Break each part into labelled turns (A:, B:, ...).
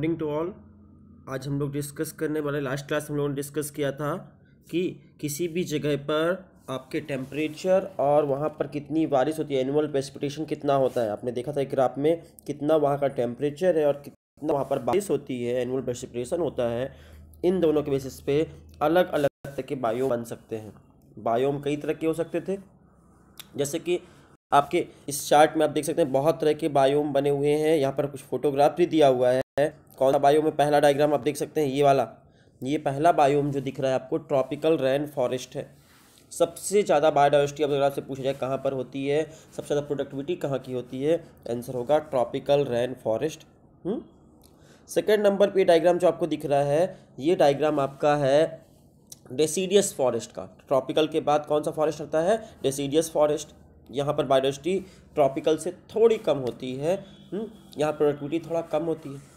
A: Morning to all आज हम लोग डिस्कस करने वाले लास्ट क्लास हम लोगों ने डिस्कस किया था कि किसी भी जगह पर आपके टेम्परेचर और वहाँ पर कितनी बारिश होती है एनुअल प्रेसिपिटेशन कितना होता है आपने देखा था एक ग्राफ में कितना वहाँ का टेम्परेचर है और कितना वहाँ पर बारिश होती है एनुअल प्रेसिपिटेशन होता है इन दोनों के बेसिस पे अलग अलग तरह के बायोम बन सकते हैं बायोम कई तरह के हो सकते थे जैसे कि आपके इस चार्ट में आप देख सकते हैं बहुत तरह के बायोम बने हुए हैं यहाँ पर कुछ फोटोग्राफ भी दिया हुआ है कौन सा बायोम है पहला डायग्राम आप देख सकते हैं ये वाला ये पहला बायोम जो दिख रहा है आपको ट्रॉपिकल रैन फॉरेस्ट है सबसे ज़्यादा बायोडाइवर्सिटी अगर आपसे पूछा जाए कहाँ पर होती है सबसे ज़्यादा प्रोडक्टिविटी कहाँ की होती है आंसर होगा tropical rain forest second number पर डायग्राम जो आपको दिख रहा है ये डायग्राम आपका है डेसीडियस फॉरेस्ट का ट्रॉपिकल के बाद कौन सा फॉरेस्ट होता है डेसीडियस फॉरेस्ट यहाँ पर बायोडाइवर्सिटी ट्रॉपिकल से थोड़ी कम होती है हम्म? यहाँ प्रोडक्टिविटी थोड़ा कम होती है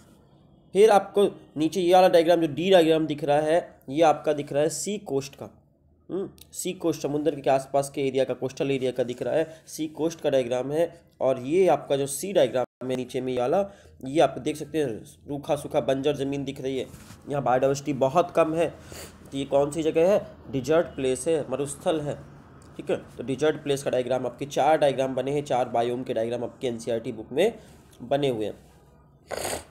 A: फिर आपको नीचे ये वाला डायग्राम जो डी डायग्राम दिख रहा है ये आपका दिख रहा है सी कोस्ट का सी कोस्ट समुद्र के आसपास के एरिया का कोस्टल एरिया का दिख रहा है सी कोस्ट का डायग्राम है और ये आपका जो सी डायग्राम है नीचे में ये वाला ये आप देख सकते हैं रूखा सूखा बंजर ज़मीन दिख रही है यहाँ बायोडाइवर्सिटी बहुत कम है तो ये कौन सी जगह है डिजर्ट प्लेस है मरुस्थल है ठीक है तो डिजर्ट प्लेस का डायग्राम आपके चार डायग्राम बने हैं चार बायोम के डायग्राम आपके एन बुक e में बने हुए हैं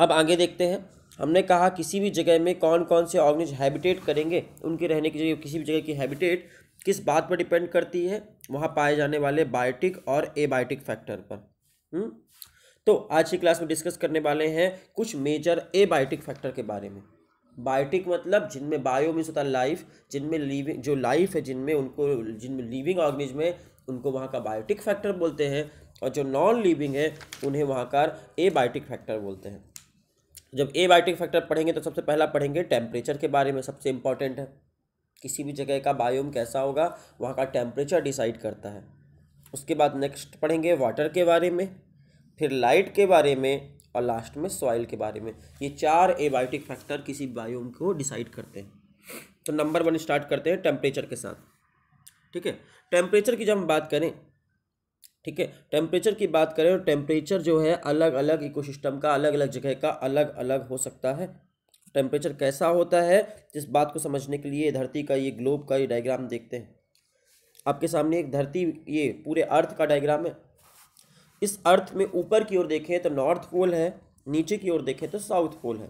A: अब आगे देखते हैं हमने कहा किसी भी जगह में कौन कौन से ऑर्गेनिज हैबिटेट करेंगे उनके रहने की जगह किसी भी जगह की हैबिटेट किस बात पर डिपेंड करती है वहाँ पाए जाने वाले बायोटिक और एबायोटिक फैक्टर पर हुँ? हम्म? तो आज की क्लास में डिस्कस करने वाले हैं कुछ मेजर एबायोटिक फैक्टर के बारे में बायोटिक मतलब जिनमें बायो मीन्स होता है लाइफ जिनमें लिविंग जो लाइफ है जिनमें उनको जिनमें लिविंग ऑर्गेनिज में उनको वहाँ का बायोटिक फैक्टर बोलते हैं और जो नॉन लिविंग है उन्हें वहाँ का एबायोटिक फैक्टर बोलते हैं तो जब ए बायोटिक फैक्टर पढ़ेंगे तो सबसे पहला पढ़ेंगे टेम्परेचर के बारे में सबसे इंपॉर्टेंट है किसी भी जगह का बायोम कैसा होगा वहाँ का टेम्परेचर डिसाइड करता है उसके बाद नेक्स्ट पढ़ेंगे वाटर के बारे में फिर लाइट के बारे में और लास्ट में सॉइल के बारे में ये चार एबायोटिक फैक्टर किसी बायोम को डिसाइड करते हैं तो नंबर वन स्टार्ट करते हैं टेम्परेचर के साथ ठीक है टेम्परेचर की जब हम बात करें ठीक है टेम्परेचर की बात करें तो टेम्परेचर जो है अलग अलग इकोसिस्टम का अलग अलग जगह का अलग अलग हो सकता है टेम्परेचर कैसा होता है जिस बात को समझने के लिए धरती का ये ग्लोब का ये डायग्राम देखते हैं आपके सामने एक धरती ये पूरे अर्थ का डायग्राम है इस अर्थ में ऊपर की ओर देखें तो नॉर्थ पोल है नीचे की ओर देखें तो साउथ पोल है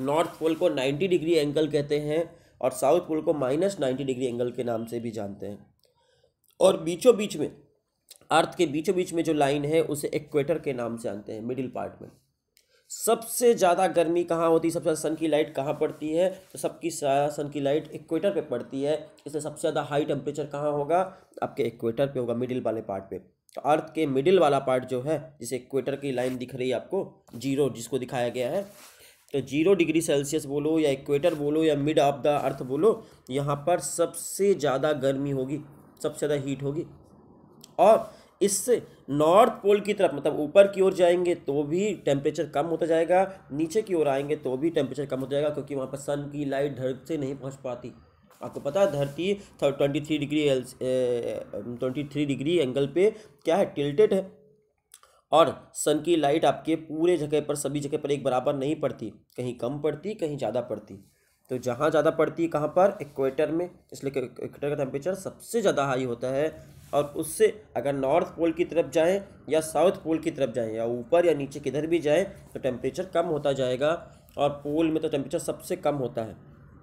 A: नॉर्थ पोल को नाइन्टी डिग्री एंगल कहते हैं और साउथ पोल को माइनस नाइन्टी डिग्री एंगल के नाम से भी जानते हैं और बीचों बीच में अर्थ के बीचों बीच में जो लाइन है उसे इक्वेटर के नाम से जानते हैं मिडिल पार्ट में सबसे ज़्यादा गर्मी कहाँ होती है सबसे ज़्यादा सन की लाइट कहाँ पड़ती है तो सबकी सन की लाइट इक्वेटर पे पड़ती है इससे सबसे ज़्यादा हाई टेम्परेचर कहाँ होगा आपके इक्वेटर पे होगा मिडिल वाले पार्ट पे तो अर्थ के मिडिल वाला पार्ट जो है जिसे इक्वेटर की लाइन दिख रही है आपको जीरो जिसको दिखाया गया है तो जीरो डिग्री सेल्सियस बोलो या इक्वेटर बोलो या मिड ऑफ द अर्थ बोलो यहाँ पर सबसे ज़्यादा गर्मी होगी सबसे ज़्यादा हीट होगी और इस नॉर्थ पोल की तरफ मतलब ऊपर की ओर जाएंगे तो भी टेम्परेचर कम होता जाएगा नीचे की ओर आएंगे तो भी टेम्परेचर कम होता जाएगा क्योंकि वहाँ पर सन की लाइट धरती से नहीं पहुँच पाती आपको पता है धरती twenty three degree twenty three degree angle पे क्या है टिल्टेड है और सन की लाइट आपके पूरे जगह पर सभी जगह पर एक बराबर नहीं पड़ती कहीं कम पड़ती कहीं ज़्यादा पड़ती तो जहाँ ज़्यादा पड़ती है कहाँ पर इक्वेटर में इसलिए इक्वेटर का टेम्परेचर सबसे ज़्यादा हाई होता है और उससे अगर नॉर्थ पोल की तरफ जाएं या साउथ पोल की तरफ जाएं या ऊपर या नीचे किधर भी जाएं तो टेम्परेचर कम होता जाएगा और पोल में तो टेम्परेचर सबसे कम होता है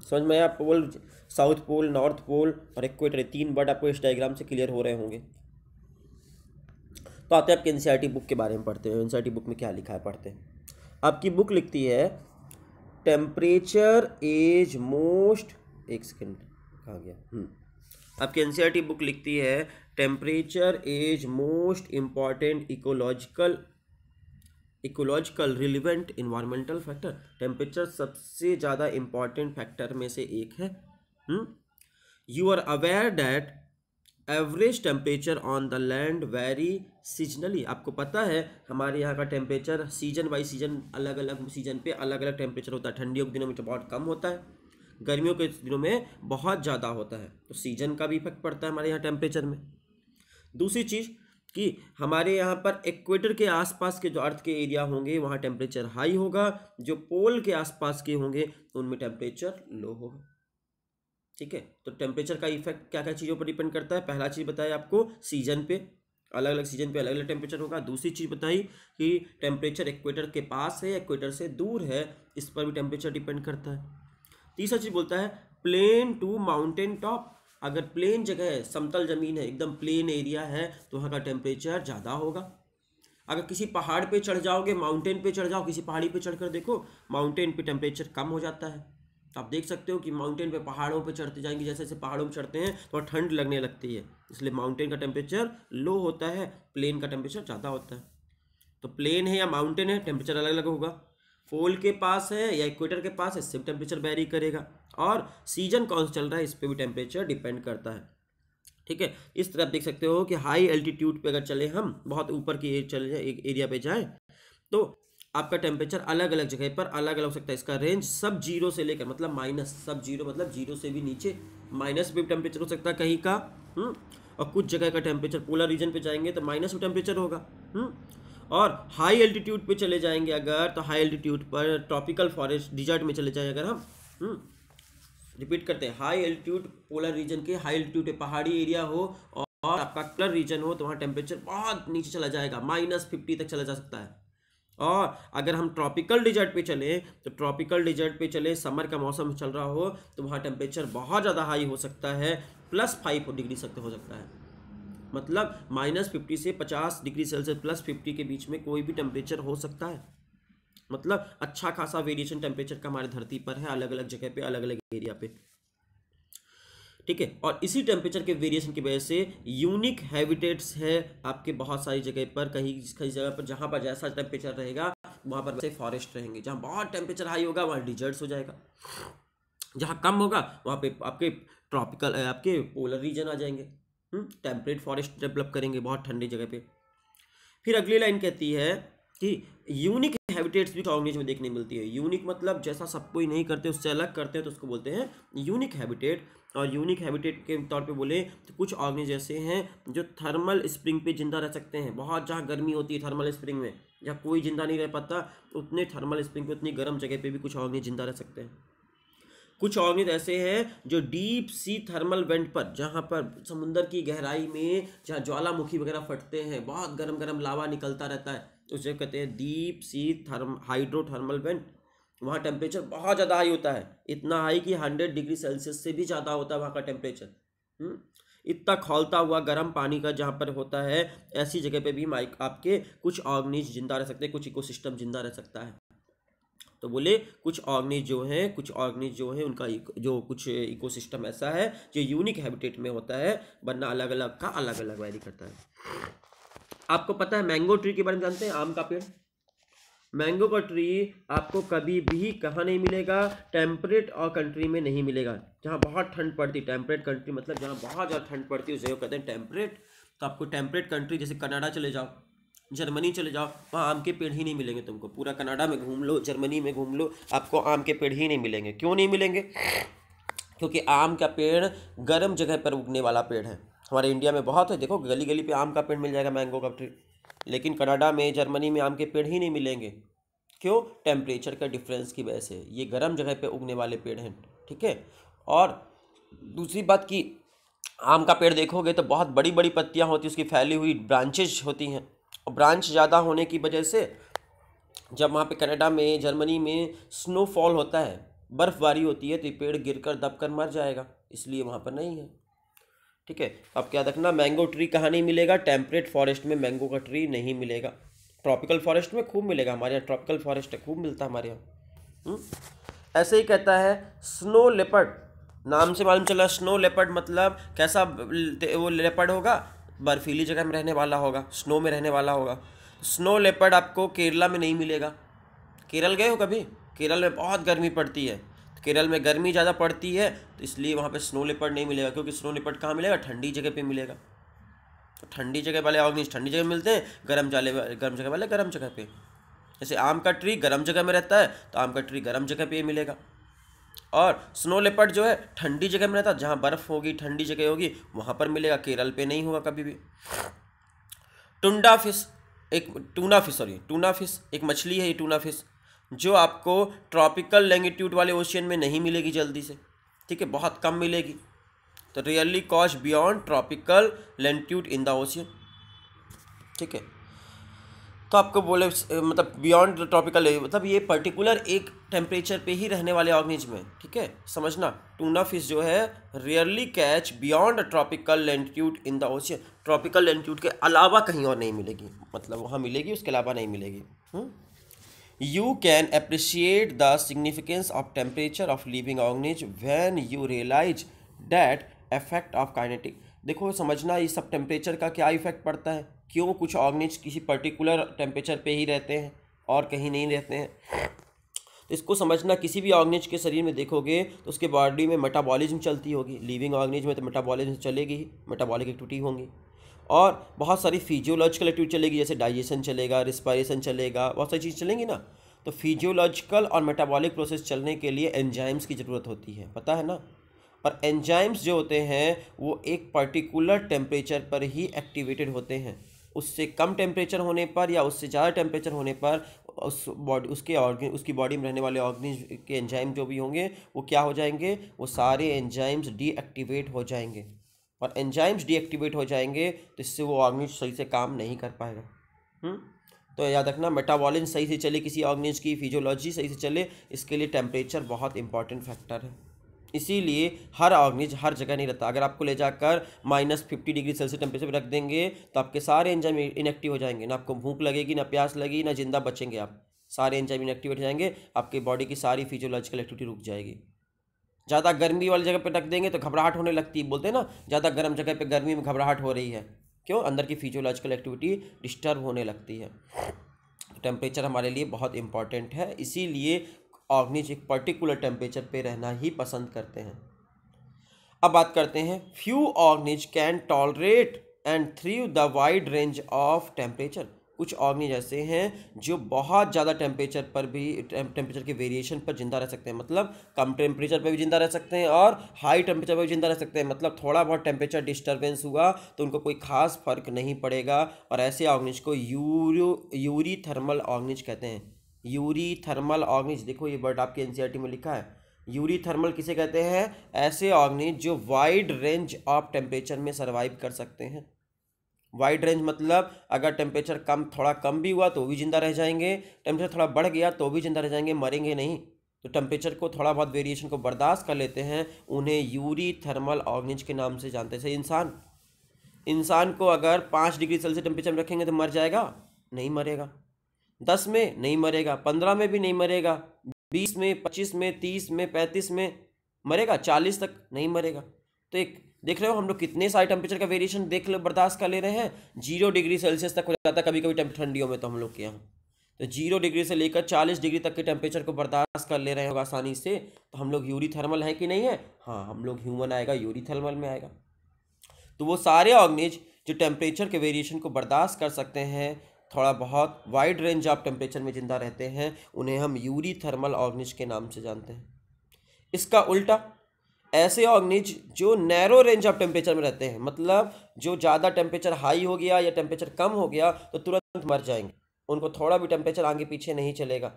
A: समझ में आया pole south pole north pole और इक्वेटर तीन वर्ड आपको इस डाइग्राम से क्लियर हो रहे होंगे तो आते हैं आपके एन बुक के बारे में पढ़ते हैं एन बुक में क्या लिखा है पढ़ते हैं आपकी बुक लिखती है टेम्परेचर इज मोस्ट एक सेकेंड कहा गया हम्म। आपकी एनसीईआरटी बुक e लिखती है temperature is most important ecological ecological relevant environmental factor temperature सबसे ज़्यादा इम्पॉर्टेंट फैक्टर में से एक है you are aware that average temperature on the land vary seasonally आपको पता है हमारे यहाँ का टेम्परेचर सीजन बाई सीजन अलग अलग सीजन पे अलग अलग टेम्परेचर होता है ठंडियों के दिनों में तो बहुत कम होता है गर्मियों के दिनों में बहुत ज़्यादा होता है तो सीजन का भी इफेक्ट पड़ता है हमारे यहाँ टेम्परेचर में दूसरी चीज़ कि हमारे यहाँ पर इक्वेटर के आसपास के जो अर्थ के एरिया होंगे वहाँ टेम्परेचर हाई होगा जो पोल के आसपास के होंगे उनमें टेम्परेचर लो होगा ठीक है तो टेम्परेचर का इफेक्ट क्या क्या चीज़ों पर डिपेंड करता है पहला चीज़ बताया आपको सीजन पे अलग अलग सीजन पे अलग अलग टेम्परेचर होगा दूसरी चीज़ बताई कि टेम्परेचर इक्वेटर के पास है इक्वेटर से दूर है इस पर भी टेम्परेचर डिपेंड करता है तीसरा चीज़ बोलता है प्लेन टू माउंटेन टॉप अगर प्लेन जगह है समतल ज़मीन है एकदम प्लेन एरिया है तो वहाँ का टेम्परेचर ज़्यादा होगा अगर किसी पहाड़ पे चढ़ जाओगे माउंटेन पे चढ़ जाओ किसी पहाड़ी पे चढ़कर देखो माउंटेन पे टेम्परेचर कम हो जाता है आप देख सकते हो कि माउंटेन पे पहाड़ों पे चढ़ते जाएंगे जैसे जैसे पहाड़ों पर चढ़ते हैं तो ठंड लगने लगती है इसलिए माउंटेन का टेम्परेचर लो होता है प्लेन का टेम्परेचर ज़्यादा होता है तो प्लेन है या माउंटेन है टेम्परेचर अलग अलग होगा पोल के पास है या इक्वेटर के पास है इससे भी टेम्परेचर वेरी करेगा और सीजन कौन सा चल रहा है इस पर भी टेम्परेचर डिपेंड करता है ठीक है इस तरह आप देख सकते हो कि हाई एल्टीट्यूड पर अगर चले हम बहुत ऊपर की चले जाए एरिया पर जाएँ तो आपका टेम्परेचर अलग अलग जगह पर अलग अलग हो सकता है इसका रेंज सब जीरो से लेकर मतलब माइनस सब जीरो मतलब जीरो से भी नीचे माइनस भी टेम्परेचर हो सकता है कहीं का हुँ? हम्म, और कुछ जगह का टेम्परेचर पोलर रीजन पे जाएंगे तो माइनस टेम्परेचर होगा हुँ? हम्म, और हाई एल्टीट्यूड पे चले जाएंगे अगर तो हाई एल्टीट्यूड पर ट्रॉपिकल फॉरेस्ट डिजर्ट में चले जाएँ अगर हम रिपीट हम्म, करते हैं हाई एल्टीट्यूड पोलर रीजन के हाई एल्टीट्यूड पहाड़ी एरिया हो और आपका कलर रीजन हो तो वहाँ टेम्परेचर बहुत नीचे चला जाएगा माइनस फिफ्टी तक चला जा सकता है और अगर हम ट्रॉपिकल डिजर्ट पे चलें तो ट्रॉपिकल डिजर्ट पे चलें समर का मौसम चल रहा हो तो वहाँ टेम्परेचर बहुत ज़्यादा हाई हो सकता है प्लस फाइव डिग्री सकते हो सकता है मतलब माइनस फिफ्टी से पचास डिग्री सेल्सियस प्लस फिफ्टी के बीच में कोई भी टेम्परेचर हो सकता है मतलब अच्छा खासा वेरिएशन टेम्परेचर का हमारे धरती पर है अलग अलग जगह पे अलग अलग एरिया पे ठीक है और इसी टेम्परेचर के वेरिएशन की वजह से यूनिक हैबिटेट्स है आपके बहुत सारी जगह पर कहीं कई जगह पर जहाँ पर जैसा टेम्परेचर रहेगा वहाँ पर वैसे फॉरेस्ट रहेंगे जहाँ बहुत टेम्परेचर हाई होगा वहाँ डिजर्ट्स हो जाएगा जहाँ कम होगा वहाँ पे आपके ट्रॉपिकल आपके पोलर रीजन आ जाएंगे टेम्परेट फॉरेस्ट डेवलप करेंगे बहुत ठंडी जगह पर फिर अगली लाइन कहती है कि यूनिक हैबिटेट्स भी कॉग्निज में देखने मिलती है यूनिक मतलब जैसा सब कोई नहीं करते उससे अलग करते हैं तो उसको बोलते हैं यूनिक हैबिटेट और यूनिक हैबिटेट के तौर पे बोले तो कुछ ऑर्गनीज ऐसे हैं जो थर्मल स्प्रिंग पे जिंदा रह सकते हैं बहुत जहाँ गर्मी होती है थर्मल स्प्रिंग में जहाँ कोई जिंदा नहीं रह पाता उतने थर्मल स्प्रिंग पे उतनी गर्म जगह पे भी कुछ ऑर्गनीज जिंदा रह सकते हैं कुछ ऑर्गनीज ऐसे हैं जो डीप सी थर्मल वेंट पर जहाँ पर समुंदर की गहराई में जहाँ ज्वालामुखी वगैरह फटते हैं बहुत गर्म गर्म लावा निकलता रहता है तो उसे कहते हैं deep sea therm hydro thermal vent वहाँ टेम्परेचर बहुत ज़्यादा हाई होता है इतना हाई कि हंड्रेड डिग्री सेल्सियस से भी ज़्यादा होता है वहाँ का टेम्परेचर हम्म? इतना खोलता हुआ गर्म पानी का जहाँ पर होता है ऐसी जगह पे भी माइक आपके कुछ ऑर्गनिज जिंदा रह सकते हैं कुछ इकोसिस्टम जिंदा रह सकता है तो बोले कुछ ऑर्गनिज जो हैं कुछ ऑर्गनिज जो हैं उनका जो कुछ इकोसिस्टम ऐसा है जो यूनिक हैबिटेट में होता है वरना अलग अलग का अलग अलग वैरी करता है आपको पता है मैंगो ट्री के बारे में जानते हैं आम का पेड़ मैंगो का ट्री आपको कभी भी कहाँ नहीं मिलेगा टेम्परेट और कंट्री में नहीं मिलेगा जहाँ बहुत ठंड पड़ती टेम्परेट कंट्री मतलब जहाँ बहुत ज़्यादा ठंड पड़ती है उसे कहते हैं टेम्परेट तो आपको टेम्परेट कंट्री जैसे कनाडा चले जाओ जर्मनी चले जाओ वहाँ आम के पेड़ ही नहीं मिलेंगे तुमको पूरा कनाडा में घूम लो जर्मनी में घूम लो आपको आम के पेड़ ही नहीं मिलेंगे क्यों नहीं मिलेंगे क्योंकि आम का पेड़ गर्म जगह पर उगने वाला पेड़ है हमारे इंडिया में बहुत है देखो गली गली पे आम का पेड़ मिल जाएगा मैंगो का पेड़ लेकिन कनाडा में जर्मनी में आम के पेड़ ही नहीं मिलेंगे क्यों टेम्परेचर का डिफरेंस की वजह से ये गर्म जगह पे उगने वाले पेड़ हैं ठीक है और दूसरी बात कि आम का पेड़ देखोगे तो बहुत बड़ी बड़ी पत्तियाँ होती हैं उसकी फैली हुई ब्रांचेज होती हैं और ब्रांच ज़्यादा होने की वजह से जब वहाँ पे कनाडा में जर्मनी में स्नोफॉल होता है बर्फ़बारी होती है तो ये पेड़ गिर कर दब कर मर जाएगा इसलिए वहाँ पर नहीं है ठीक है अब क्या रखना मैंगो ट्री कहाँ नहीं मिलेगा टेम्परेट फॉरेस्ट में मैंगो का ट्री नहीं मिलेगा ट्रॉपिकल फॉरेस्ट में खूब मिलेगा हमारे यहाँ ट्रॉपिकल फॉरेस्ट खूब मिलता हमारे यहाँ हम्म? ऐसे ही कहता है स्नो लेपर्ड नाम से मालूम चला स्नो लेपर्ड मतलब कैसा वो लेपर्ड होगा बर्फीली जगह में रहने वाला होगा स्नो में रहने वाला होगा स्नो लेपर्ड आपको केरला में नहीं मिलेगा केरल गए हो कभी केरल में बहुत गर्मी पड़ती है केरल में गर्मी ज़्यादा पड़ती है तो इसलिए वहाँ पे स्नो लिपट नहीं मिलेगा क्योंकि स्नो लिपट कहाँ मिलेगा ठंडी जगह पे मिलेगा तो ठंडी जगह वाले ऑर्गनिज ठंडी जगह मिलते हैं गर्म जाले गर्म जगह वाले गर्म जगह पे जैसे आम का ट्री गर्म जगह में रहता है तो आम का ट्री गर्म जगह ही मिलेगा और स्नो लेपर्ड जो है ठंडी जगह में रहता है जहाँ बर्फ़ होगी ठंडी जगह होगी वहाँ पर मिलेगा केरल पे नहीं होगा कभी भी टुंडा फिश एक tuna fish sorry tuna fish एक मछली है ये टूना फिश जो आपको ट्रॉपिकल लैंगिट्यूड वाले ओशियन में नहीं मिलेगी जल्दी से ठीक है बहुत कम मिलेगी तो rarely caught beyond tropical latitude in the ocean ठीक है तो आपको बोले मतलब बियॉन्ड ट्रॉपिकल मतलब ये पर्टिकुलर एक टेम्परेचर पे ही रहने वाले ऑर्गेनिज्म है ठीक है समझना टूना फिश जो है rarely catch beyond tropical latitude in the ocean tropical latitude के अलावा कहीं और नहीं मिलेगी मतलब वहाँ मिलेगी उसके अलावा नहीं मिलेगी हुँ? हम्म? You can appreciate the significance of temperature of living organisms when you realise that effect of kinetic देखो समझना ये सब टेम्परेचर का क्या इफेक्ट पड़ता है क्यों कुछ ऑर्गनिज किसी पर्टिकुलर टेम्परेचर पे ही रहते हैं और कहीं नहीं रहते हैं तो इसको समझना किसी भी ऑर्गनिज के शरीर में देखोगे तो उसके बॉडी में मेटाबॉलिज्म चलती होगी लिविंग ऑर्गनिज में तो मेटाबॉलिज्म चलेगी ही मेटाबॉलिक एक्टिविटी होंगी और बहुत सारी फिजियोलॉजिकल एक्टिविटी चलेगी जैसे डाइजेशन चलेगा रिस्पायरेशन चलेगा बहुत सारी चीज़ चलेंगी ना तो फिजियोलॉजिकल और मेटाबॉलिक प्रोसेस चलने के लिए एंजाइम्स की ज़रूरत होती है पता है ना और एंजाइम्स जो होते हैं वो एक पर्टिकुलर टेम्परेचर पर ही एक्टिवेटेड होते हैं उससे कम टेम्परेचर होने पर या उससे ज़्यादा टेम्परेचर होने पर उस बॉडी उसके ऑर्गे उसकी बॉडी में रहने वाले ऑर्गेनिज के एंजाइम जो भी होंगे वो क्या हो जाएंगे वो सारे एंजाइम्स डीएक्टिवेट हो जाएंगे और एंजाइम्स डीएक्टिवेट हो जाएंगे तो इससे वो ऑर्गनिज सही से काम नहीं कर पाएगा हुँ? हम्म? तो याद रखना मेटाबॉलिज सही से चले किसी ऑर्गनिज की फिजियोलॉजी सही से चले इसके लिए टेम्परेचर बहुत इंपॉर्टेंट फैक्टर है इसीलिए हर ऑर्गनिज हर जगह नहीं रहता अगर आपको ले जाकर minus fifty degree Celsius temperature पर रख देंगे तो आपके सारे एंजाइम इनएक्टिव हो जाएंगे ना आपको भूख लगेगी ना प्यास लगेगी ना जिंदा बचेंगे आप सारे एंजाइम इनएक्टिवेट हो जाएंगे आपकी बॉडी की सारी फिजियोलॉजिकल एक्टिविटी रुक जाएगी ज़्यादा गर्मी वाली जगह पे रख देंगे तो घबराहट होने लगती है बोलते हैं ना ज़्यादा गर्म जगह पे गर्मी में घबराहट हो रही है क्यों अंदर की फिजियोलॉजिकल एक्टिविटी डिस्टर्ब होने लगती है टेम्परेचर तो हमारे लिए बहुत इंपॉर्टेंट है इसीलिए ऑर्गनिज एक पर्टिकुलर टेम्परेचर पर रहना ही पसंद करते हैं अब बात करते हैं few organisms can tolerate and thrive the wide range of temperature कुछ ऑर्गेनिज ऐसे हैं जो बहुत ज़्यादा टेम्परेचर पर भी टेम्परेचर के वेरिएशन पर जिंदा रह सकते हैं मतलब कम टेम्परेचर पर भी जिंदा रह सकते हैं और हाई टेम्परेचर पर भी जिंदा रह सकते हैं मतलब थोड़ा बहुत टेम्परेचर डिस्टर्बेंस हुआ तो उनको कोई खास फर्क नहीं पड़ेगा और ऐसे ऑर्गेनिज को यूरो यूरी थर्मल ऑर्गेनिज कहते हैं यूरी थर्मल ऑर्गेनिज देखो ये वर्ड आपके एन e में लिखा है यूरी थर्मल किसे कहते हैं ऐसे ऑर्गेनिज जो वाइड रेंज ऑफ टेम्परेचर में सर्वाइव कर सकते हैं वाइड रेंज मतलब अगर टेम्परेचर कम थोड़ा कम भी हुआ तो भी जिंदा रह जाएंगे टेम्परेचर थोड़ा बढ़ गया तो भी जिंदा रह जाएंगे मरेंगे नहीं तो टेम्परेचर को थोड़ा बहुत वेरिएशन को बर्दाश्त कर लेते हैं उन्हें यूरी थर्मल ऑर्गेंज के नाम से जानते थे इंसान इंसान को अगर पाँच डिग्री सेल्सियस टेम्परेचर में रखेंगे तो मर जाएगा नहीं मरेगा दस में नहीं मरेगा पंद्रह में भी नहीं मरेगा बीस में पच्चीस में तीस में पैंतीस में मरेगा चालीस तक नहीं मरेगा तो एक देख रहे हो हम लोग कितने सारे टेम्परेचर का वेरिएशन देख लो बर्दाश्त कर ले रहे हैं जीरो डिग्री सेल्सियस तक हो जाता है कभी कभी ठंडियों में तो हम लोग के यहाँ तो जीरो डिग्री से लेकर चालीस डिग्री तक के टेम्परेचर को बर्दाश्त कर ले रहे हो आसानी से तो हम लोग यूरी थर्मल है कि नहीं है हाँ हम लोग ह्यूमन आएगा यूरी थर्मल में आएगा तो वो सारे ऑर्गेनिज जो टेम्परेचर के वेरिएशन को बर्दाश्त कर सकते हैं थोड़ा बहुत वाइड रेंज ऑफ टेम्परेचर में ज़िंदा रहते हैं उन्हें हम यूरी थर्मल ऑर्गेनिज के नाम से जानते हैं इसका उल्टा ऐसे ऑर्गनिज जो नैरो रेंज ऑफ टेम्परेचर में रहते हैं मतलब जो ज़्यादा टेम्परेचर हाई हो गया या टेम्परेचर कम हो गया तो तुरंत मर जाएंगे उनको थोड़ा भी टेम्परेचर आगे पीछे नहीं चलेगा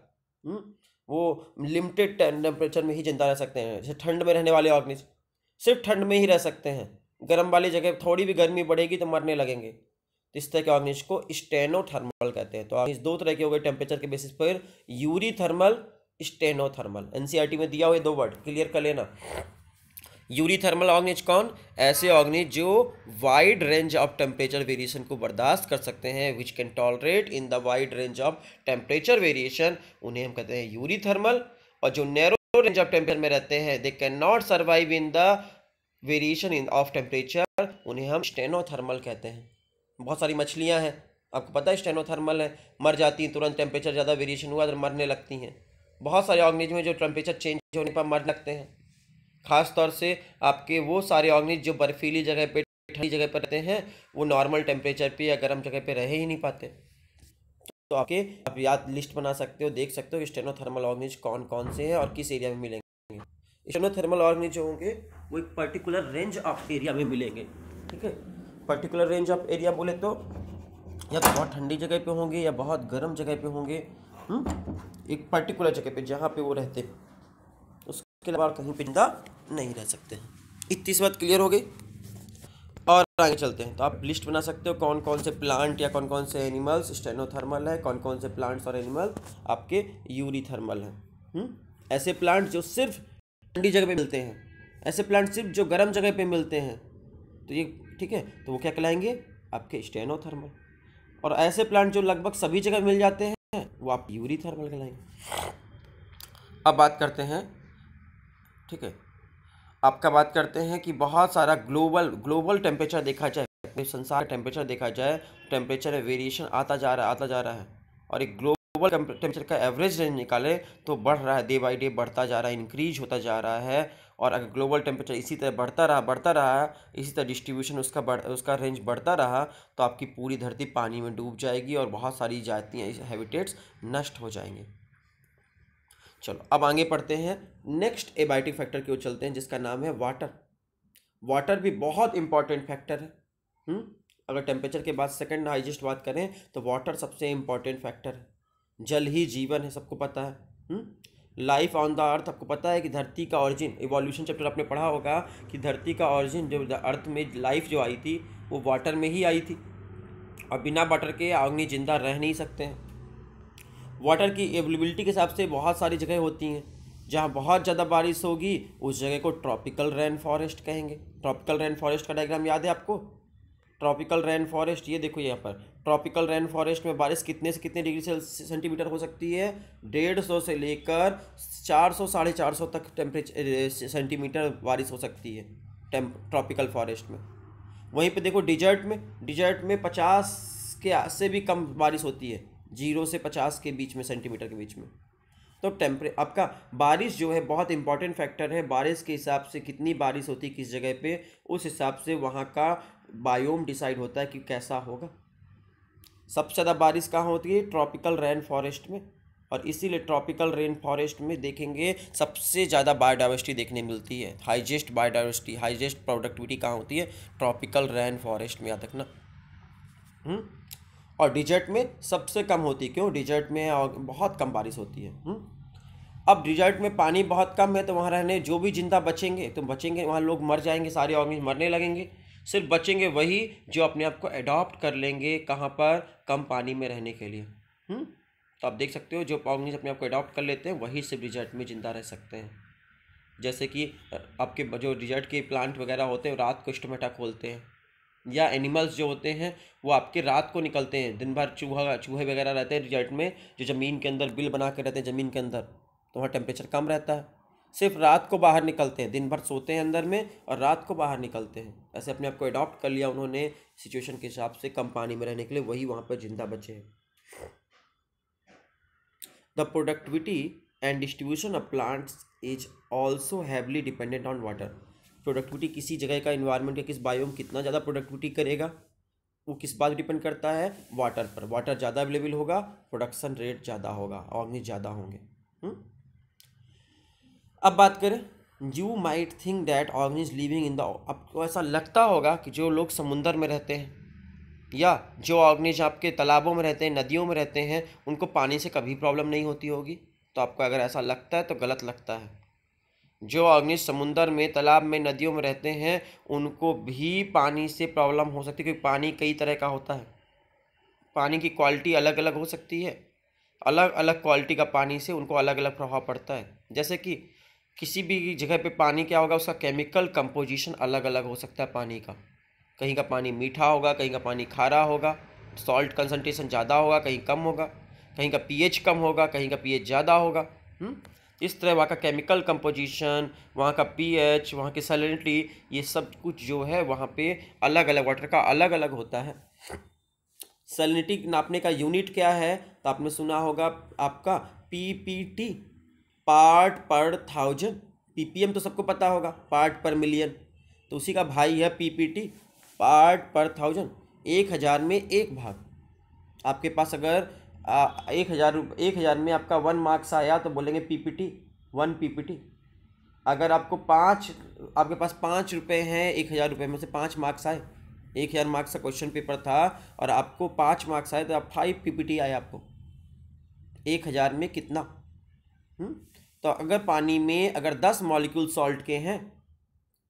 A: हुँ? हम्म? वो लिमिटेड टेम्परेचर में ही जिंदा रह सकते हैं जैसे ठंड में रहने वाले ऑर्गनिज सिर्फ ठंड में ही रह सकते हैं गर्म वाली जगह थोड़ी भी गर्मी बढ़ेगी तो मरने लगेंगे तो इस तरह के ऑर्गनिज को स्टेनोथर्मल कहते हैं तो ऑर्गनिज दो तरह के हो गए टेम्परेचर के बेसिस पर यूरी थर्मल स्टेनोथर्मल एन e में दिया हुआ दो वर्ड क्लियर कर लेना यूरीथर्मल ऑग्निज कौन ऐसे ऑग्निज जो wide range of temperature variation को बर्दाश्त कर सकते हैं which can tolerate in the wide range of temperature variation उन्हें हम कहते हैं यूरीथर्मल और जो नैरो रेंज ऑफ टेम्परेचर में रहते हैं they can not survive in the variation in of temperature उन्हें हम स्टेनोथर्मल कहते हैं बहुत सारी मछलियाँ हैं आपको पता है स्टेनोथर्मल है मर जाती हैं तुरंत टेम्परेचर ज़्यादा वेरिएशन हुआ तो मरने लगती हैं बहुत सारे ऑर्गेनिज्म जो टेम्परेचर चेंज होने पर मर लगते हैं खास तौर से आपके वो सारे ऑर्गेनिज जो बर्फीली जगह पे ठंडी जगह पर रहते हैं वो नॉर्मल टेम्परेचर पे या गर्म जगह पे रह ही नहीं पाते तो आपके आप याद लिस्ट बना सकते हो देख सकते हो स्टेनोथर्मल ऑर्गेनिज कौन कौन से हैं और किस एरिया में मिलेंगे स्टेनोथर्मल ऑर्गेनिज जो होंगे वो एक पर्टिकुलर रेंज ऑफ एरिया में मिलेंगे ठीक है पर्टिकुलर रेंज ऑफ एरिया बोले तो या तो बहुत ठंडी जगह पे होंगे या बहुत गर्म जगह पे होंगे हुँ? हम्म, एक पर्टिकुलर जगह पे जहाँ पे वो रहते हैं उसके अलावा कहीं पिंदा नहीं रह सकते हैं इक्कीस बात क्लियर हो गई और आगे चलते हैं तो आप लिस्ट बना सकते हो कौन कौन से प्लांट या कौन कौन से एनिमल्स स्टेनोथर्मल है कौन कौन से प्लांट्स और एनिमल आपके यूरीथर्मल हैं हम्म? ऐसे प्लांट जो सिर्फ ठंडी जगह पे मिलते हैं ऐसे प्लांट सिर्फ जो गर्म जगह पे मिलते हैं तो ये ठीक है तो वो क्या कहलाएंगे आपके स्टेनोथर्मल और ऐसे प्लांट जो लगभग सभी जगह मिल जाते हैं वो आप यूरी कहलाएंगे अब बात करते हैं ठीक है आपका बात करते हैं कि बहुत सारा ग्लोबल ग्लोबल टेम्परेचर देखा जाए संसार का टेम्परेचर देखा जाए टेम्परेचर वेरिएशन आता जा रहा है आता जा रहा है और एक ग्लोबल टेम्परेचर का एवरेज रेंज निकाले तो बढ़ रहा है डे बाई डे बढ़ता जा रहा है इंक्रीज होता जा रहा है और अगर ग्लोबल टेम्परेचर इसी तरह बढ़ता रहा बढ़ता रहा इसी तरह डिस्ट्रीब्यूशन उसका बढ़ उसका रेंज बढ़ता रहा तो आपकी पूरी धरती पानी में डूब जाएगी और बहुत सारी जातियाँ हैबिटेट्स नष्ट हो जाएंगे चलो अब आगे पढ़ते हैं नेक्स्ट एबायोटिक फैक्टर की ओर चलते हैं जिसका नाम है वाटर वाटर भी बहुत इंपॉर्टेंट फैक्टर है हुँ? हम्म? अगर टेम्परेचर के बाद सेकेंड हाइजेस्ट बात करें तो वाटर सबसे इम्पॉर्टेंट फैक्टर है जल ही जीवन है सबको पता है लाइफ ऑन द अर्थ आपको पता है कि धरती का ऑरिजिन इवोल्यूशन चैप्टर आपने पढ़ा होगा कि धरती का ऑरिजिन जो अर्थ में लाइफ जो आई थी वो वाटर में ही आई थी और बिना वाटर के अग्नि जिंदा रह नहीं सकते हैं वाटर की अवेलेबिलिटी के हिसाब से बहुत सारी जगह होती हैं जहाँ बहुत ज़्यादा बारिश होगी उस जगह को ट्रॉपिकल रेन फॉरेस्ट कहेंगे ट्रॉपिकल रेन फॉरेस्ट का डायग्राम याद है आपको ट्रॉपिकल रेन फॉरेस्ट ये देखो यहाँ पर ट्रॉपिकल रेन फॉरेस्ट में बारिश कितने से कितने डिग्री सेंटीमीटर हो सकती है डेढ़ सौ से लेकर चार सौ साढ़े चार सौ तक टेम्परेचर सेंटीमीटर बारिश हो सकती है टेम ट्रॉपिकल फॉरेस्ट में वहीं पे देखो डिजर्ट में डिजर्ट में पचास के से भी कम बारिश होती है जीरो से पचास के बीच में सेंटीमीटर के बीच में तो टेम्परे आपका बारिश जो है बहुत इंपॉर्टेंट फैक्टर है बारिश के हिसाब से कितनी बारिश होती है किस जगह पे उस हिसाब से वहाँ का बायोम डिसाइड होता है कि कैसा होगा सबसे ज़्यादा बारिश कहाँ होती है ट्रॉपिकल रेन फॉरेस्ट में और इसीलिए ट्रॉपिकल रेन फॉरेस्ट में देखेंगे सबसे ज़्यादा बायोडाइवर्सिटी देखने मिलती है हाइजेस्ट बायोडाइवर्सिटी हाइजेस्ट प्रोडक्टिविटी कहाँ होती है ट्रॉपिकल रेन फॉरेस्ट में याद रखना और डिजर्ट में सबसे कम होती क्यों डिजर्ट में और बहुत कम बारिश होती है हम्म? अब डिजर्ट में पानी बहुत कम है तो वहाँ रहने जो भी जिंदा बचेंगे तो बचेंगे वहाँ लोग मर जाएंगे सारे ऑर्गेनिज मरने लगेंगे सिर्फ बचेंगे वही जो अपने आप को एडॉप्ट कर लेंगे कहाँ पर कम पानी में रहने के लिए हुँ? हम्म? तो आप देख सकते हो जो ऑर्गेनिज अपने आप को एडॉप्ट कर लेते हैं वही सिर्फ डिजर्ट में ज़िंदा रह सकते हैं जैसे कि आपके जो डिजर्ट के प्लांट वगैरह होते हैं रात को स्टोमेटा खोलते हैं या एनिमल्स जो होते हैं वो आपके रात को निकलते हैं दिन भर चूहा चूहे वगैरह रहते हैं रिजल्ट में जो ज़मीन के अंदर बिल बना के रहते हैं ज़मीन के अंदर तो वहाँ टेम्परेचर कम रहता है सिर्फ रात को बाहर निकलते हैं दिन भर सोते हैं अंदर में और रात को बाहर निकलते हैं ऐसे अपने आप को अडॉप्ट कर लिया उन्होंने सिचुएशन के हिसाब से कम पानी में रहने के लिए वही वहाँ पर जिंदा बचे हैं the productivity and distribution of plants is also heavily dependent on water productivity किसी जगह का इन्वायरमेंट या किस बायोम कितना ज़्यादा प्रोडक्टिविटी करेगा वो किस बात डिपेंड करता है वाटर पर वाटर ज़्यादा अवेलेबल होगा प्रोडक्शन रेट ज़्यादा होगा ऑर्गेनिक ज़्यादा होंगे हम्म? अब बात करें you might think that organisms living in the आपको ऐसा लगता होगा कि जो लोग समुंदर में रहते हैं या जो ऑर्गनिज आपके तालाबों में रहते हैं नदियों में रहते हैं उनको पानी से कभी प्रॉब्लम नहीं होती होगी तो आपको अगर ऐसा लगता है तो गलत लगता है जो अग्नि समुंदर में तालाब में नदियों में रहते हैं उनको भी पानी से प्रॉब्लम हो सकती है क्योंकि पानी कई तरह का होता है पानी की क्वालिटी अलग अलग हो सकती है अलग अलग क्वालिटी का पानी से उनको अलग अलग प्रभाव पड़ता है जैसे कि किसी भी जगह पे पानी क्या होगा उसका केमिकल कंपोजिशन अलग अलग हो सकता है पानी का कहीं का पानी मीठा होगा कहीं का पानी खारा होगा सॉल्ट कंसनट्रेशन ज़्यादा होगा कहीं कम होगा कहीं का पीएच कम होगा कहीं का पीएच ज़्यादा होगा हुँ? हम्म? इस तरह वहाँ का केमिकल कंपोजिशन वहाँ का पीएच वहाँ की सैलिनिटी ये सब कुछ जो है वहाँ पे अलग अलग वाटर का अलग अलग होता है सैलिनिटी नापने का यूनिट क्या है तो आपने सुना होगा आपका PPT part per thousand PPM तो सबको पता होगा पार्ट पर मिलियन तो उसी का भाई है पीपीटी पार्ट पर थाउजेंड एक हज़ार में एक भाग आपके पास अगर एक हज़ार एक हज़ार में आपका वन मार्क्स आया तो बोलेंगे पीपीटी वन पीपीटी अगर आपको पाँच आपके पास पाँच रुपये हैं एक हज़ार रुपये में से पाँच मार्क्स आए एक हज़ार मार्क्स का क्वेश्चन पेपर था और आपको पाँच मार्क्स आए तो आप फाइव पीपीटी आए आपको एक हज़ार में कितना हुँ? हम्म, तो अगर पानी में अगर दस मॉलिक्यूल सॉल्ट के हैं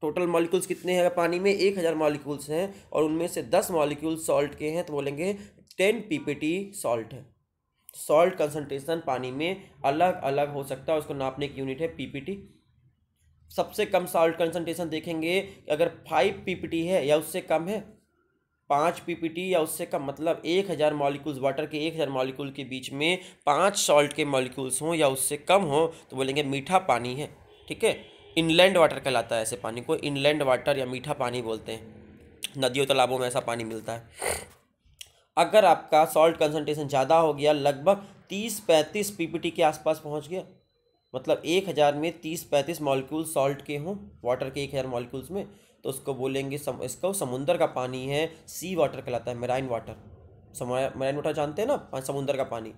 A: टोटल मॉलिक्यूल्स कितने हैं पानी में एक हज़ार मॉलिक्यूल्स हैं और उनमें से दस मॉलिक्यूल सॉल्ट के हैं तो बोलेंगे टेन पीपीटी सॉल्ट है सॉल्ट कंसनट्रेशन पानी में अलग अलग हो सकता है उसको नापने की यूनिट है पीपीटी सबसे कम सॉल्ट कंसंट्रेशन देखेंगे अगर फाइव पीपीटी है या उससे कम है पाँच पीपीटी या उससे कम मतलब एक हज़ार मॉलिकूल्स वाटर के एक हज़ार मॉलिकूल के बीच में पाँच सॉल्ट के मॉलिकूल्स हों या उससे कम हो तो बोलेंगे मीठा पानी है ठीक है इनलैंड वाटर कहलाता है ऐसे पानी को इनलैंड वाटर या मीठा पानी बोलते हैं नदियों तालाबों में ऐसा पानी मिलता है अगर आपका सॉल्ट कंसनट्रेशन ज़्यादा हो गया लगभग तीस पैंतीस पीपीटी के आसपास पहुंच गया मतलब एक हज़ार में तीस पैंतीस मॉलिक्यूल सॉल्ट के हों वाटर के एक हज़ार मॉलिक्यूल्स में तो उसको बोलेंगे सम, इसको समुंदर का पानी है सी वाटर कहलाता है मेराइन वाटर मेराइन वाटर जानते हैं ना हाँ, समुंदर का पानी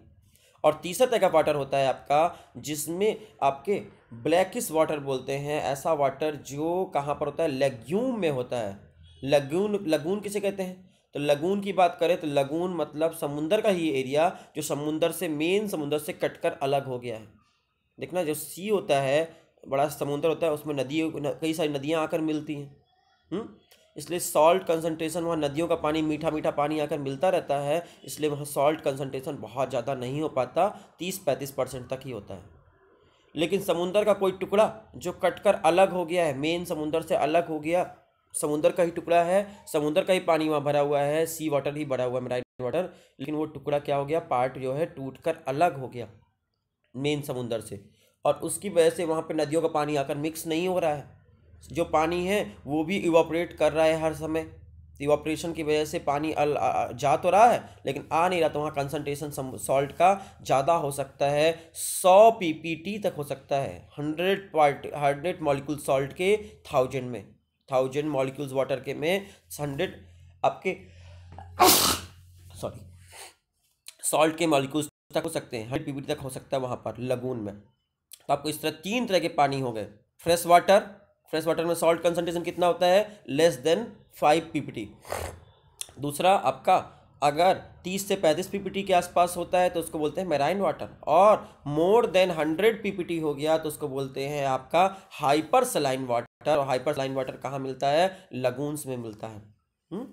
A: और तीसरा तरह का वाटर होता है आपका जिसमें आपके ब्लैकिस वाटर बोलते हैं ऐसा वाटर जो कहाँ पर होता है लेग्यूम में होता है लगून लगून किसे कहते हैं तो लगून की बात करें तो लगून मतलब समुंदर का ही एरिया जो समुंदर से मेन समुंदर से कटकर अलग हो गया है देखना जो सी होता है बड़ा समुंदर होता है उसमें नदी कई सारी नदियाँ आकर मिलती हैं इसलिए सॉल्ट कंसनट्रेशन वहाँ नदियों का पानी मीठा मीठा पानी आकर मिलता रहता है इसलिए वहाँ सॉल्ट कंसनट्रेशन बहुत ज़्यादा नहीं हो पाता तीस पैंतीस परसेंट तक ही होता है लेकिन समुंदर का कोई टुकड़ा जो कटकर अलग हो गया है मेन समुंदर से अलग हो गया समुंदर का ही टुकड़ा है समुंदर का ही पानी वहाँ भरा हुआ है सी वाटर ही भरा हुआ है मराइन वाटर लेकिन वो टुकड़ा क्या हो गया पार्ट जो है टूट कर अलग हो गया मेन समुंदर से और उसकी वजह से वहाँ पे नदियों का पानी आकर मिक्स नहीं हो रहा है जो पानी है वो भी इवापरेट कर रहा है हर समय इवापरेशन की वजह से पानी अल जा तो रहा है लेकिन आ नहीं रहा तो वहाँ कंसनट्रेशन सॉल्ट का ज़्यादा हो सकता है सौ पी तक हो सकता है hundred part hundred molecule salt के थाउजेंड में थाउजेंड मॉलिक्यूल्स वाटर के में हंड्रेड आपके सॉरी सॉल्ट के मॉलिक्यूल्स तक हो सकते हैं हंड्रेड पीपीटी तक हो सकता है वहाँ पर लगून में तो आपको इस तरह तीन तरह के पानी हो गए फ्रेश वाटर फ्रेश वाटर में सॉल्ट कंसनट्रेशन कितना होता है लेस देन फाइव पीपीटी दूसरा आपका अगर 30 से 35 पीपीटी के आसपास होता है तो उसको बोलते हैं मेराइन वाटर और मोर देन 100 पीपीटी हो गया तो उसको बोलते हैं आपका हाइपर सलाइन वाटर और हाइपर सलाइन वाटर कहाँ मिलता है लगूनस में मिलता है हम्म?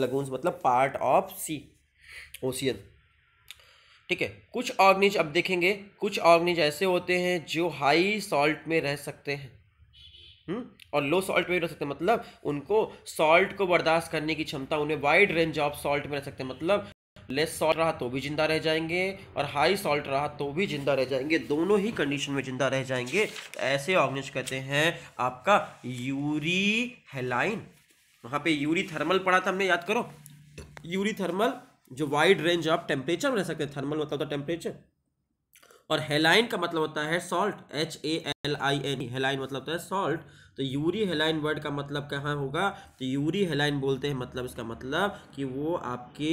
A: लगूनस मतलब पार्ट ऑफ सी ओशियन ठीक है कुछ ऑर्गनिज अब देखेंगे कुछ ऑर्गनिज ऐसे होते हैं जो हाई सॉल्ट में रह सकते हैं हुँ? हम्म? और लो सॉल्ट में भी रह सकते हैं मतलब उनको सॉल्ट को बर्दाश्त करने की क्षमता उन्हें वाइड रेंज ऑफ सॉल्ट में रह सकते हैं मतलब लेस सॉल्ट रहा तो भी जिंदा रह जाएंगे और हाई सॉल्ट रहा तो भी जिंदा रह जाएंगे दोनों ही कंडीशन में जिंदा रह जाएंगे तो ऐसे ऑर्गेनिज कहते हैं आपका यूरी हेलाइन वहाँ पे यूरी थर्मल पढ़ा था हमने याद करो यूरी थर्मल जो वाइड रेंज ऑफ टेम्परेचर में रह सकते हैं थर्मल मतलब टेम्परेचर तो और हेलाइन का मतलब होता है salt H A L I N haline मतलब होता है सॉल्ट तो यूरी हेलाइन वर्ड का मतलब कहाँ होगा तो यूरी हेलाइन बोलते हैं मतलब इसका मतलब कि वो आपके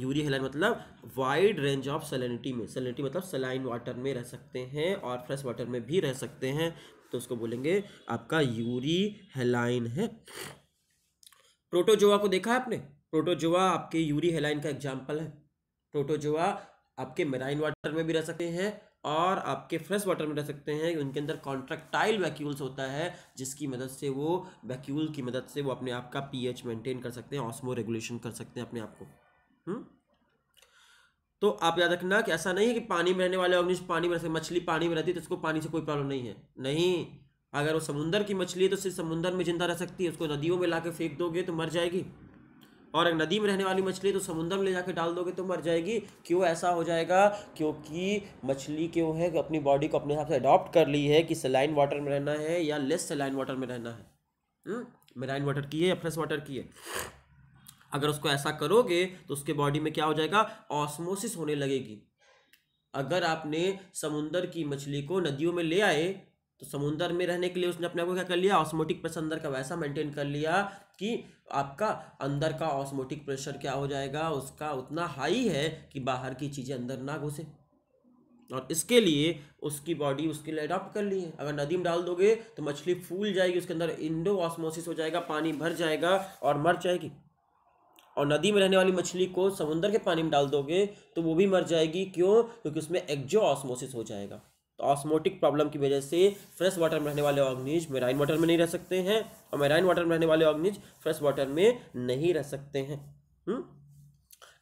A: यूरी हेलाइन मतलब वाइड रेंज ऑफ सेलिनिटी में सेलिनिटी मतलब सलाइन वाटर में रह सकते हैं और फ्रेश वाटर में भी रह सकते हैं तो उसको बोलेंगे आपका यूरी हेलाइन है प्रोटोजोआ को देखा है आपने प्रोटोजोआ आपके यूरी हेलाइन का एग्जाम्पल है प्रोटोजोआ आपके मेराइन वाटर में भी रह सकते हैं और आपके फ्रेश वाटर में रह सकते हैं उनके अंदर कॉन्ट्रैक्टाइल वैक्यूल्स होता है जिसकी मदद से वो वैक्यूल की मदद से वो अपने आप का पीएच मेंटेन कर सकते हैं ऑस्मो रेगुलेशन कर सकते हैं अपने आप को तो आप याद रखना कि ऐसा नहीं है कि पानी में रहने वाले ऑर्गेनिज पानी में मछली पानी में रहती तो उसको पानी से कोई प्रॉब्लम नहीं है नहीं अगर वो समुंदर की मछली है तो सिर्फ समुंदर में जिंदा रह सकती है उसको नदियों में ला फेंक दोगे तो मर जाएगी और अगर नदी में रहने वाली मछली तो समुंदर में ले जाकर डाल दोगे तो मर जाएगी क्यों ऐसा हो जाएगा क्योंकि मछली क्यों है अपनी बॉडी को अपने हिसाब से अडॉप्ट कर ली है कि सलाइन वाटर में रहना है या लेस सलाइन वाटर में रहना है मेराइन हम्म? वाटर की है या फ्रेश वाटर की है अगर उसको ऐसा करोगे तो उसके बॉडी में क्या हो जाएगा ऑस्मोसिस होने लगेगी अगर आपने समुंदर की मछली को नदियों में ले आए तो समुंदर में रहने के लिए उसने अपने आप को क्या कर लिया ऑस्मोटिक प्रेशर अंदर का वैसा मेंटेन कर लिया कि आपका अंदर का ऑस्मोटिक प्रेशर क्या हो जाएगा उसका उतना हाई है कि बाहर की चीज़ें अंदर ना घुसे और इसके लिए उसकी बॉडी उसके लिए अडॉप्ट कर ली है अगर नदी में डाल दोगे तो मछली फूल जाएगी उसके अंदर इंडो ऑस्मोसिस हो जाएगा पानी भर जाएगा और मर जाएगी और नदी में रहने वाली मछली को समुंदर के पानी में डाल दोगे तो वो भी मर जाएगी क्यों क्योंकि उसमें एक्जो ऑस्मोसिस हो जाएगा ऑस्मोटिक प्रॉब्लम की वजह से फ्रेश वाटर में रहने वाले ऑर्गनिज मेराइन वाटर में नहीं रह सकते हैं और मेराइन वाटर में रहने वाले ऑर्गनिज फ्रेश वाटर में नहीं रह सकते हैं हम्म?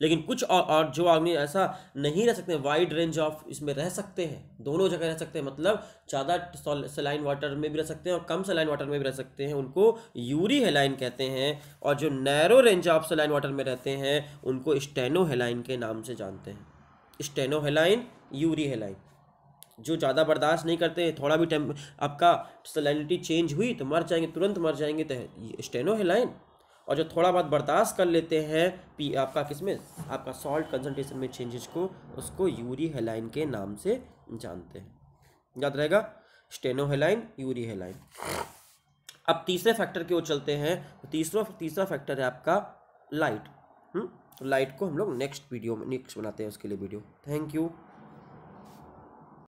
A: लेकिन कुछ और, और जो ऑर्गनिज ऐसा नहीं रह सकते वाइड रेंज ऑफ इसमें रह सकते हैं दोनों जगह रह सकते हैं मतलब ज़्यादा सलाइन वाटर में भी रह सकते हैं और कम सलाइन वाटर में भी रह सकते हैं उनको यूरी हेलाइन कहते हैं और जो narrow range of saline water में रहते हैं उनको स्टेनो हेलाइन के नाम से जानते हैं स्टेनो हेलाइन यूरी हेलाइन जो ज़्यादा बर्दाश्त नहीं करते थोड़ा भी टेम आपका सलैनिटी चेंज हुई तो मर जाएंगे तुरंत मर जाएंगे तो स्टेनो है लाइन और जो थोड़ा बहुत बर्दाश्त कर लेते हैं पी आपका किस में आपका सॉल्ट कंसनट्रेशन में चेंजेस को उसको यूरी हेलाइन के नाम से जानते हैं याद रहेगा स्टेनो हेलाइन यूरी हेलाइन अब तीसरे फैक्टर की ओर चलते हैं तीसरा तीसरा फैक्टर है आपका लाइट हुँ? लाइट को हम लोग नेक्स्ट वीडियो में नेक्स्ट बनाते हैं उसके लिए वीडियो थैंक यू